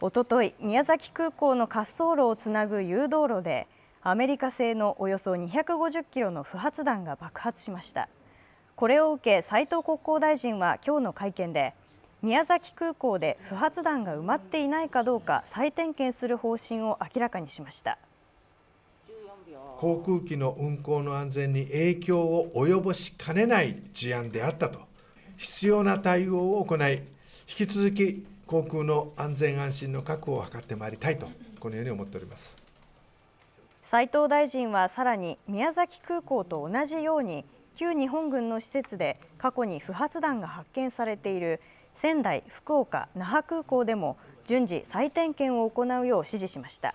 おととい宮崎空港の滑走路をつなぐ誘導路でアメリカ製のおよそ250キロの不発弾が爆発しましたこれを受け斉藤国交大臣は今日の会見で宮崎空港で不発弾が埋まっていないかどうか再点検する方針を明らかにしました航空機の運航の安全に影響を及ぼしかねない事案であったと必要な対応を行い引き続き航空の安全安心の確保を図ってまいりたいとこのように思っております斉藤大臣はさらに宮崎空港と同じように旧日本軍の施設で過去に不発弾が発見されている仙台、福岡、那覇空港でも順次再点検を行うよう指示しました。